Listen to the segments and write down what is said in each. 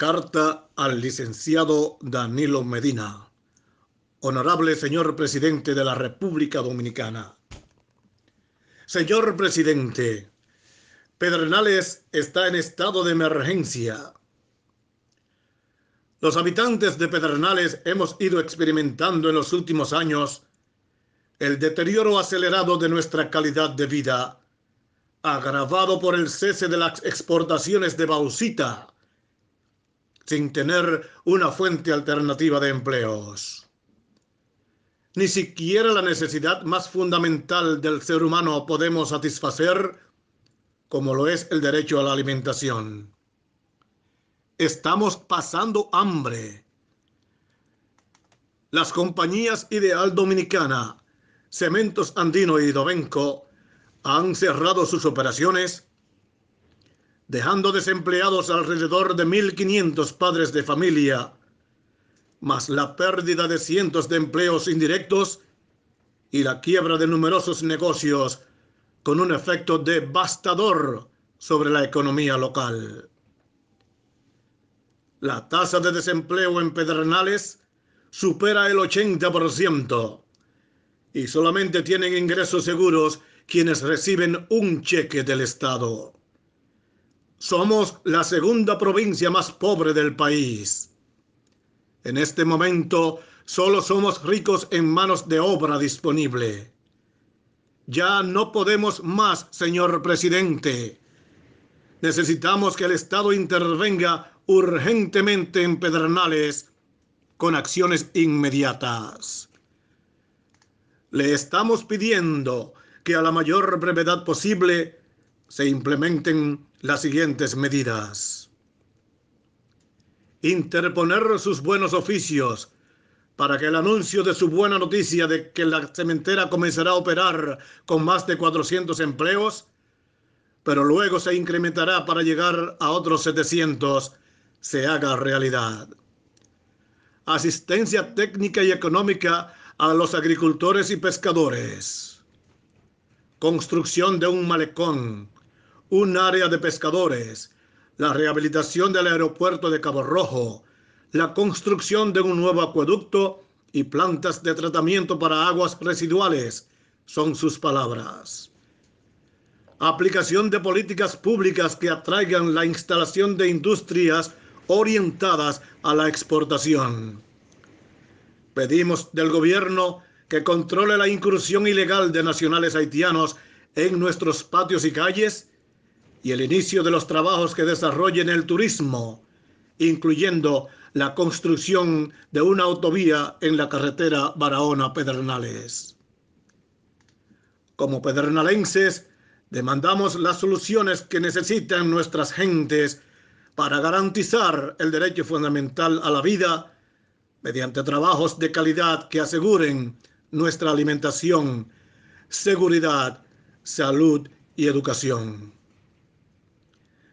Carta al licenciado Danilo Medina. Honorable señor presidente de la República Dominicana. Señor presidente, Pedernales está en estado de emergencia. Los habitantes de Pedernales hemos ido experimentando en los últimos años el deterioro acelerado de nuestra calidad de vida, agravado por el cese de las exportaciones de bauxita, sin tener una fuente alternativa de empleos. Ni siquiera la necesidad más fundamental del ser humano podemos satisfacer como lo es el derecho a la alimentación. Estamos pasando hambre. Las compañías Ideal Dominicana, Cementos Andino y Dovenco han cerrado sus operaciones dejando desempleados alrededor de 1.500 padres de familia, más la pérdida de cientos de empleos indirectos y la quiebra de numerosos negocios con un efecto devastador sobre la economía local. La tasa de desempleo en Pedernales supera el 80% y solamente tienen ingresos seguros quienes reciben un cheque del Estado. Somos la segunda provincia más pobre del país. En este momento solo somos ricos en manos de obra disponible. Ya no podemos más, señor presidente. Necesitamos que el Estado intervenga urgentemente en Pedernales con acciones inmediatas. Le estamos pidiendo que a la mayor brevedad posible se implementen las siguientes medidas. Interponer sus buenos oficios para que el anuncio de su buena noticia de que la cementera comenzará a operar con más de 400 empleos, pero luego se incrementará para llegar a otros 700, se haga realidad. Asistencia técnica y económica a los agricultores y pescadores. Construcción de un malecón un área de pescadores, la rehabilitación del aeropuerto de Cabo Rojo, la construcción de un nuevo acueducto y plantas de tratamiento para aguas residuales, son sus palabras. Aplicación de políticas públicas que atraigan la instalación de industrias orientadas a la exportación. Pedimos del gobierno que controle la incursión ilegal de nacionales haitianos en nuestros patios y calles y el inicio de los trabajos que desarrollen el turismo, incluyendo la construcción de una autovía en la carretera Barahona-Pedernales. Como pedernalenses demandamos las soluciones que necesitan nuestras gentes para garantizar el derecho fundamental a la vida mediante trabajos de calidad que aseguren nuestra alimentación, seguridad, salud y educación.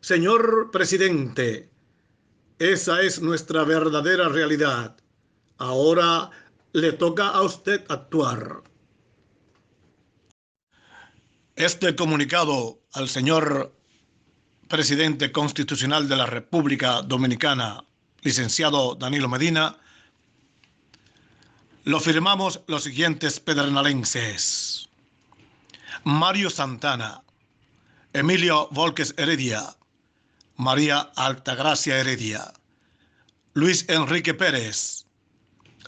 Señor presidente, esa es nuestra verdadera realidad. Ahora le toca a usted actuar. Este comunicado al señor presidente constitucional de la República Dominicana, licenciado Danilo Medina, lo firmamos los siguientes pedernalenses. Mario Santana, Emilio Volques Heredia, María Altagracia Heredia, Luis Enrique Pérez,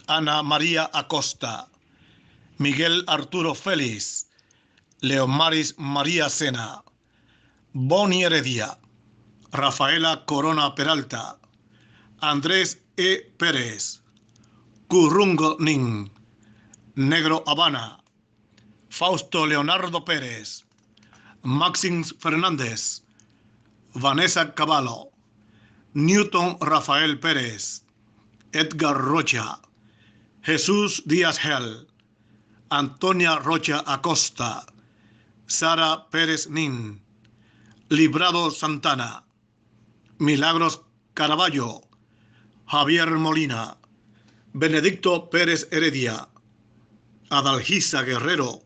Ana María Acosta, Miguel Arturo Félix, Leomaris María Sena, Boni Heredia, Rafaela Corona Peralta, Andrés E. Pérez, Currungo Ning. Negro Habana, Fausto Leonardo Pérez, Maxim Fernández, Vanessa Cavallo, Newton Rafael Pérez, Edgar Rocha, Jesús Díaz Gel, Antonia Rocha Acosta, Sara Pérez Nin, Librado Santana, Milagros Caraballo, Javier Molina, Benedicto Pérez Heredia, Adalgisa Guerrero,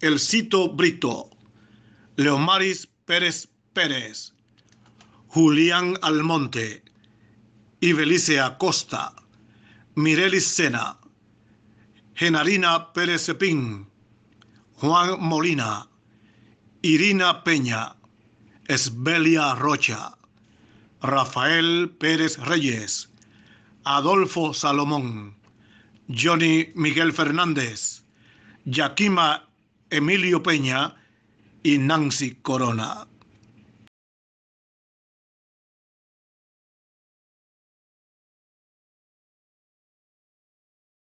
Elcito Brito, Leomaris Pérez Pérez, Julián Almonte, Ibelice Acosta, Mirelis Sena, Genarina Pérez Cepín, Juan Molina, Irina Peña, Esbelia Rocha, Rafael Pérez Reyes, Adolfo Salomón, Johnny Miguel Fernández, Yaquima Emilio Peña y Nancy Corona.